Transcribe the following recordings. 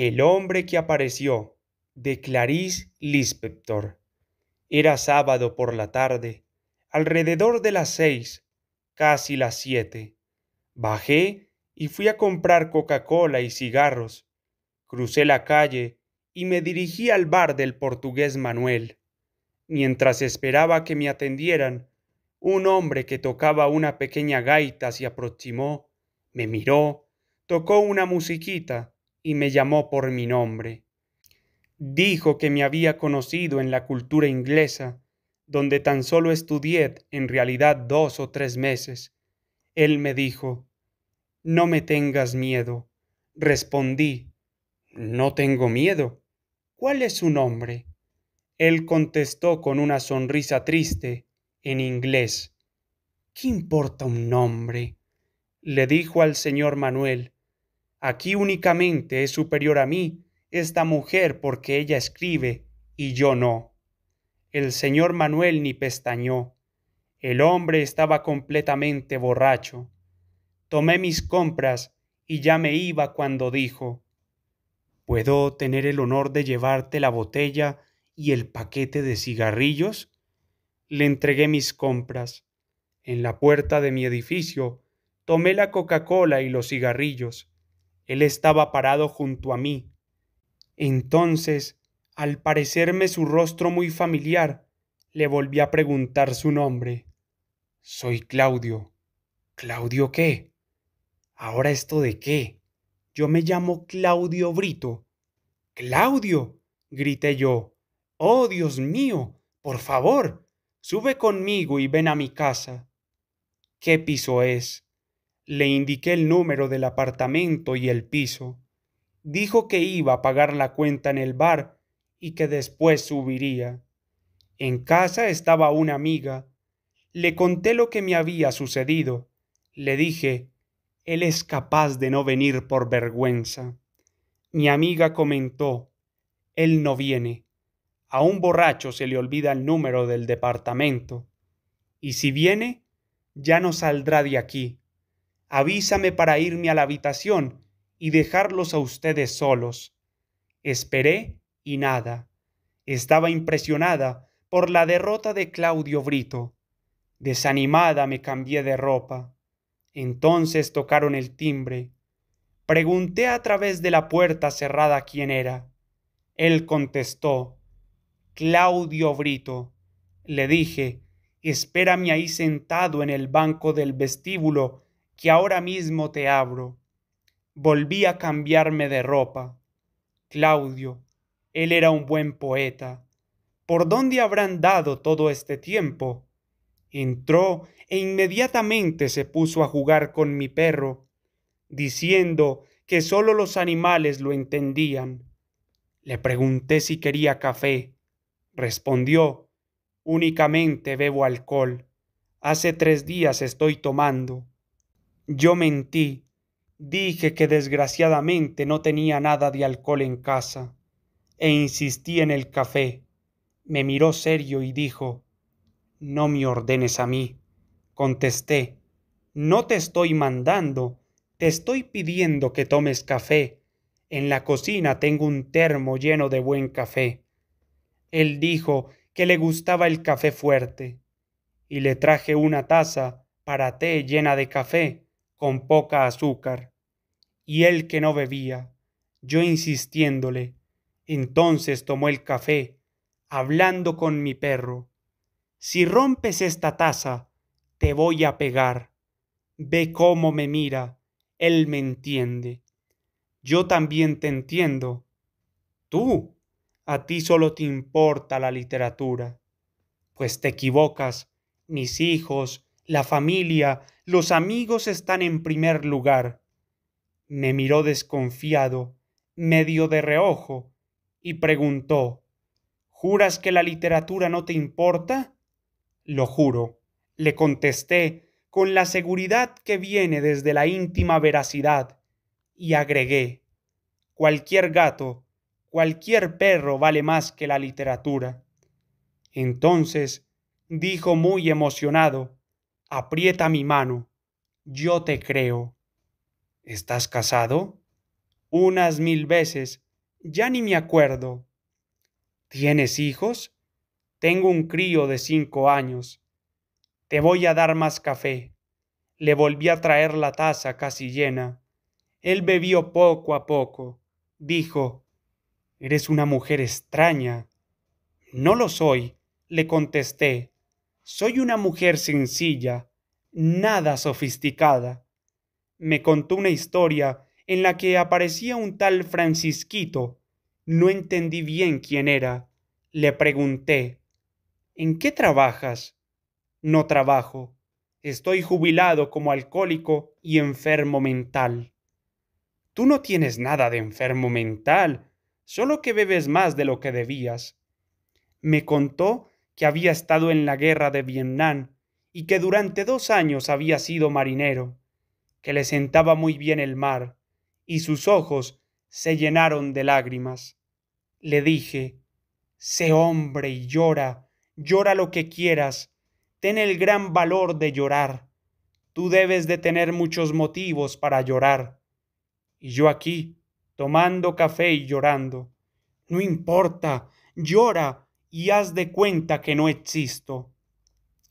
El hombre que apareció de Clarice Lispector. Era sábado por la tarde, alrededor de las seis, casi las siete. Bajé y fui a comprar Coca-Cola y cigarros. Crucé la calle y me dirigí al bar del portugués Manuel. Mientras esperaba que me atendieran, un hombre que tocaba una pequeña gaita se aproximó, me miró, tocó una musiquita y me llamó por mi nombre. Dijo que me había conocido en la cultura inglesa, donde tan solo estudié en realidad dos o tres meses. Él me dijo, No me tengas miedo. Respondí, No tengo miedo. ¿Cuál es su nombre? Él contestó con una sonrisa triste, en inglés. ¿Qué importa un nombre? le dijo al señor Manuel. Aquí únicamente es superior a mí esta mujer porque ella escribe y yo no. El señor Manuel ni pestañó. El hombre estaba completamente borracho. Tomé mis compras y ya me iba cuando dijo ¿Puedo tener el honor de llevarte la botella y el paquete de cigarrillos? Le entregué mis compras. En la puerta de mi edificio tomé la Coca-Cola y los cigarrillos él estaba parado junto a mí. Entonces, al parecerme su rostro muy familiar, le volví a preguntar su nombre. Soy Claudio. ¿Claudio qué? ¿Ahora esto de qué? Yo me llamo Claudio Brito. Claudio, grité yo. Oh, Dios mío, por favor, sube conmigo y ven a mi casa. ¿Qué piso es? Le indiqué el número del apartamento y el piso. Dijo que iba a pagar la cuenta en el bar y que después subiría. En casa estaba una amiga. Le conté lo que me había sucedido. Le dije, él es capaz de no venir por vergüenza. Mi amiga comentó, él no viene. A un borracho se le olvida el número del departamento. Y si viene, ya no saldrá de aquí avísame para irme a la habitación y dejarlos a ustedes solos. Esperé y nada. Estaba impresionada por la derrota de Claudio Brito. Desanimada me cambié de ropa. Entonces tocaron el timbre. Pregunté a través de la puerta cerrada quién era. Él contestó, Claudio Brito. Le dije, espérame ahí sentado en el banco del vestíbulo que ahora mismo te abro. Volví a cambiarme de ropa. Claudio, él era un buen poeta. ¿Por dónde habrán dado todo este tiempo? Entró e inmediatamente se puso a jugar con mi perro, diciendo que sólo los animales lo entendían. Le pregunté si quería café. Respondió, únicamente bebo alcohol. Hace tres días estoy tomando. Yo mentí. Dije que desgraciadamente no tenía nada de alcohol en casa e insistí en el café. Me miró serio y dijo, No me ordenes a mí. Contesté, No te estoy mandando, te estoy pidiendo que tomes café. En la cocina tengo un termo lleno de buen café. Él dijo que le gustaba el café fuerte, y le traje una taza para té llena de café con poca azúcar, y él que no bebía, yo insistiéndole, entonces tomó el café, hablando con mi perro, si rompes esta taza, te voy a pegar, ve cómo me mira, él me entiende, yo también te entiendo, tú, a ti solo te importa la literatura, pues te equivocas, mis hijos, la familia, los amigos están en primer lugar. Me miró desconfiado, medio de reojo, y preguntó ¿Juras que la literatura no te importa? Lo juro, le contesté con la seguridad que viene desde la íntima veracidad, y agregué Cualquier gato, cualquier perro vale más que la literatura. Entonces, dijo muy emocionado, aprieta mi mano, yo te creo. ¿Estás casado? Unas mil veces, ya ni me acuerdo. ¿Tienes hijos? Tengo un crío de cinco años. Te voy a dar más café. Le volví a traer la taza casi llena. Él bebió poco a poco. Dijo, Eres una mujer extraña. No lo soy, le contesté. Soy una mujer sencilla, nada sofisticada. Me contó una historia en la que aparecía un tal Francisquito. No entendí bien quién era. Le pregunté, ¿en qué trabajas? No trabajo. Estoy jubilado como alcohólico y enfermo mental. Tú no tienes nada de enfermo mental, solo que bebes más de lo que debías. Me contó que había estado en la guerra de Vietnam y que durante dos años había sido marinero, que le sentaba muy bien el mar, y sus ojos se llenaron de lágrimas. Le dije, Sé hombre y llora, llora lo que quieras, ten el gran valor de llorar. Tú debes de tener muchos motivos para llorar. Y yo aquí, tomando café y llorando. No importa, llora, y haz de cuenta que no existo.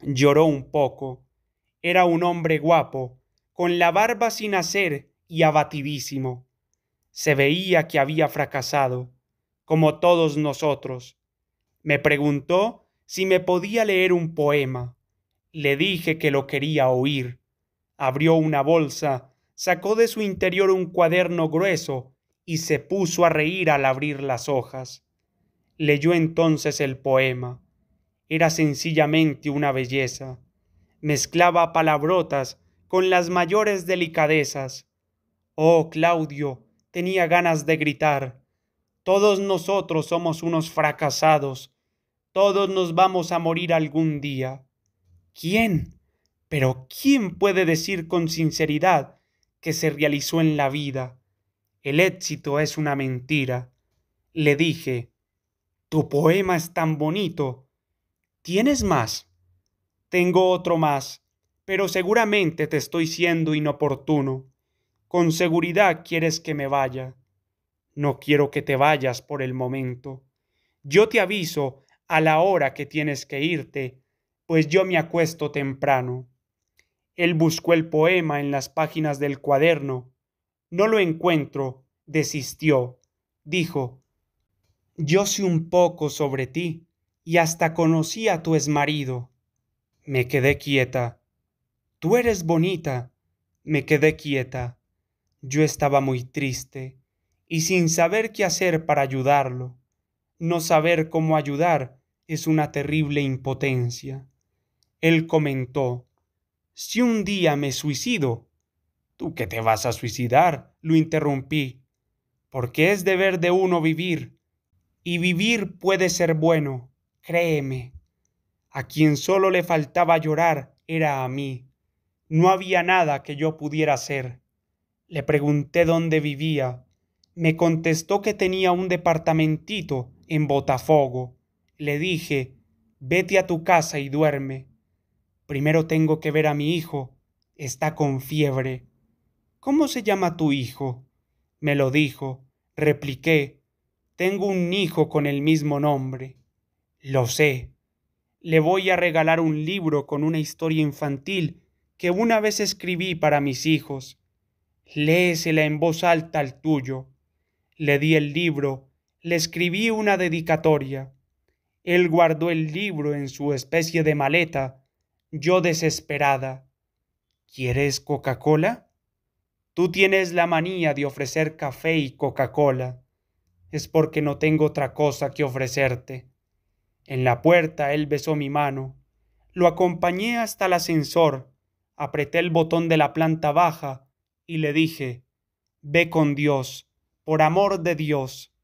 Lloró un poco. Era un hombre guapo, con la barba sin hacer y abatidísimo. Se veía que había fracasado, como todos nosotros. Me preguntó si me podía leer un poema. Le dije que lo quería oír. Abrió una bolsa, sacó de su interior un cuaderno grueso y se puso a reír al abrir las hojas. Leyó entonces el poema. Era sencillamente una belleza. Mezclaba palabrotas con las mayores delicadezas. Oh, Claudio, tenía ganas de gritar. Todos nosotros somos unos fracasados. Todos nos vamos a morir algún día. ¿Quién? Pero ¿quién puede decir con sinceridad que se realizó en la vida? El éxito es una mentira. Le dije, tu poema es tan bonito. ¿Tienes más? Tengo otro más, pero seguramente te estoy siendo inoportuno. Con seguridad quieres que me vaya. No quiero que te vayas por el momento. Yo te aviso a la hora que tienes que irte, pues yo me acuesto temprano. Él buscó el poema en las páginas del cuaderno. No lo encuentro. Desistió. Dijo, yo sé un poco sobre ti y hasta conocí a tu exmarido. Me quedé quieta. Tú eres bonita. Me quedé quieta. Yo estaba muy triste y sin saber qué hacer para ayudarlo. No saber cómo ayudar es una terrible impotencia. Él comentó, Si un día me suicido, tú que te vas a suicidar, lo interrumpí, porque es deber de uno vivir y vivir puede ser bueno, créeme. A quien solo le faltaba llorar era a mí. No había nada que yo pudiera hacer. Le pregunté dónde vivía. Me contestó que tenía un departamentito en Botafogo. Le dije, vete a tu casa y duerme. Primero tengo que ver a mi hijo. Está con fiebre. ¿Cómo se llama tu hijo? Me lo dijo. Repliqué, tengo un hijo con el mismo nombre. Lo sé. Le voy a regalar un libro con una historia infantil que una vez escribí para mis hijos. Léesela en voz alta al tuyo. Le di el libro, le escribí una dedicatoria. Él guardó el libro en su especie de maleta, yo desesperada. ¿Quieres Coca-Cola? Tú tienes la manía de ofrecer café y Coca-Cola es porque no tengo otra cosa que ofrecerte. En la puerta él besó mi mano. Lo acompañé hasta el ascensor, apreté el botón de la planta baja y le dije, Ve con Dios, por amor de Dios.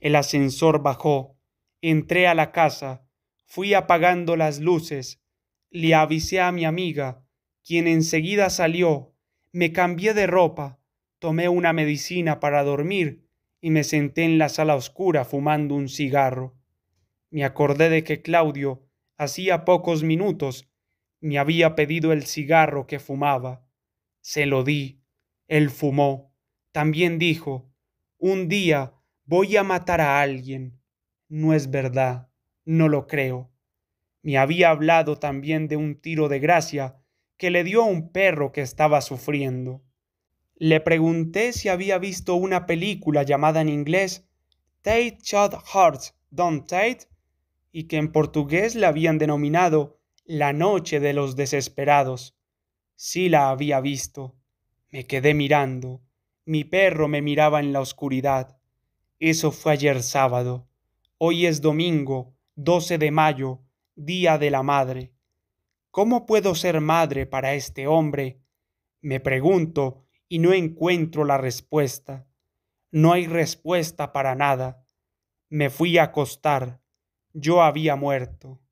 El ascensor bajó, entré a la casa, fui apagando las luces, le avisé a mi amiga, quien enseguida salió, me cambié de ropa, tomé una medicina para dormir y me senté en la sala oscura fumando un cigarro. Me acordé de que Claudio, hacía pocos minutos, me había pedido el cigarro que fumaba. Se lo di. Él fumó. También dijo, un día voy a matar a alguien. No es verdad, no lo creo. Me había hablado también de un tiro de gracia que le dio a un perro que estaba sufriendo. Le pregunté si había visto una película llamada en inglés Tate Shot Hearts, Don't Tate, y que en portugués la habían denominado La Noche de los Desesperados. Sí la había visto. Me quedé mirando. Mi perro me miraba en la oscuridad. Eso fue ayer sábado. Hoy es domingo, 12 de mayo, Día de la Madre. ¿Cómo puedo ser madre para este hombre? Me pregunto y no encuentro la respuesta. No hay respuesta para nada. Me fui a acostar. Yo había muerto.